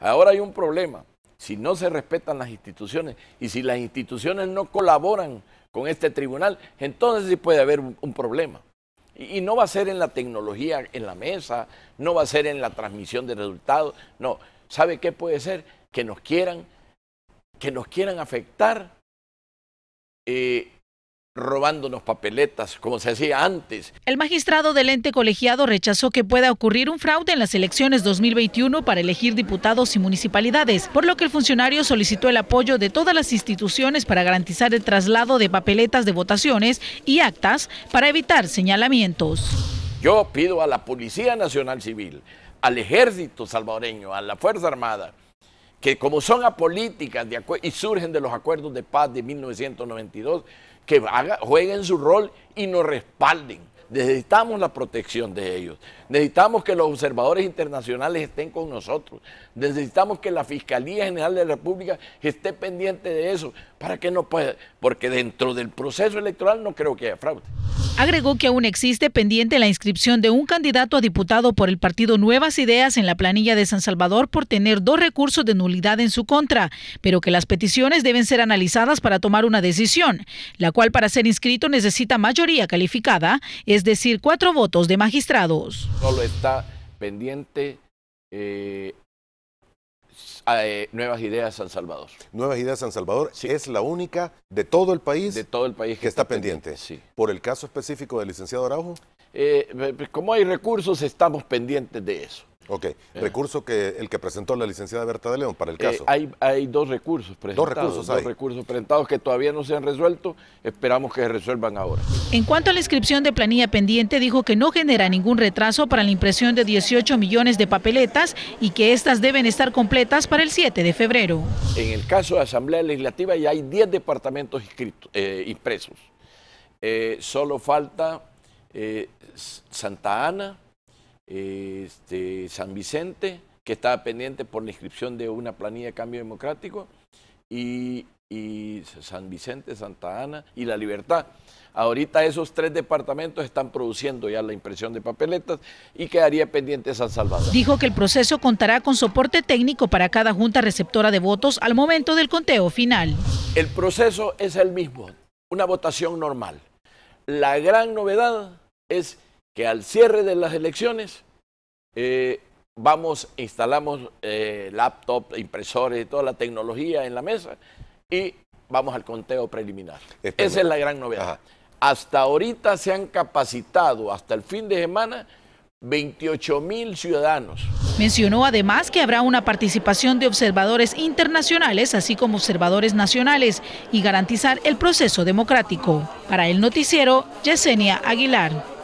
Ahora hay un problema. Si no se respetan las instituciones y si las instituciones no colaboran con este tribunal, entonces sí puede haber un problema. Y, no va a ser en la tecnología, en la mesa, no va a ser en la transmisión de resultados, no. ¿Sabe qué puede ser? Que nos quieran, que nos quieran afectar eh, robándonos papeletas, como se hacía antes. El magistrado del ente colegiado rechazó que pueda ocurrir un fraude en las elecciones 2021 para elegir diputados y municipalidades, por lo que el funcionario solicitó el apoyo de todas las instituciones para garantizar el traslado de papeletas de votaciones y actas para evitar señalamientos. Yo pido a la Policía Nacional Civil, al Ejército salvadoreño, a la Fuerza Armada, que como son apolíticas y surgen de los acuerdos de paz de 1992, que jueguen su rol y nos respalden. Necesitamos la protección de ellos. Necesitamos que los observadores internacionales estén con nosotros. Necesitamos que la Fiscalía General de la República esté pendiente de eso para que no porque dentro del proceso electoral no creo que haya fraude. Agregó que aún existe pendiente la inscripción de un candidato a diputado por el partido Nuevas Ideas en la planilla de San Salvador por tener dos recursos de nulidad en su contra, pero que las peticiones deben ser analizadas para tomar una decisión, la cual para ser inscrito necesita mayoría calificada, es decir, cuatro votos de magistrados. Solo está pendiente eh, Ah, eh, nuevas Ideas San Salvador. Nuevas Ideas San Salvador es la única de todo el país, de todo el país que, está, pendiente. sí. Por el caso específico del licenciado Araujo. Eh, pues, como hay recursos, estamos pendientes de eso. Ok, eh. recurso que el que presentó la licenciada Berta de León para el eh, caso. hay, dos recursos presentados. Dos recursos, presentados que todavía no se han resuelto, esperamos que se resuelvan ahora. En cuanto a la inscripción de planilla pendiente, dijo que no genera ningún retraso para la impresión de 18 millones de papeletas y que estas deben estar completas para el 7 de febrero. En el caso de Asamblea Legislativa ya hay 10 departamentos eh, impresos. solo falta Santa Ana, este, San Vicente, que estaba pendiente por la inscripción de una planilla de cambio democrático, y, y San Vicente, Santa Ana y La Libertad. Ahorita esos tres departamentos están produciendo ya la impresión de papeletas y quedaría pendiente San Salvador. Dijo que el proceso contará con soporte técnico para cada junta receptora de votos al momento del conteo final. El proceso es el mismo, una votación normal. La gran novedad es que al cierre de las elecciones eh, vamos, instalamos laptops, eh, laptop, impresores, toda la tecnología en la mesa y vamos al conteo preliminar. Este Esa es la gran novedad. Hasta ahorita se han capacitado, hasta el fin de semana, 28 mil ciudadanos. Mencionó además que habrá una participación de observadores internacionales, así como observadores nacionales, y garantizar el proceso democrático. Para el noticiero, Yesenia Aguilar.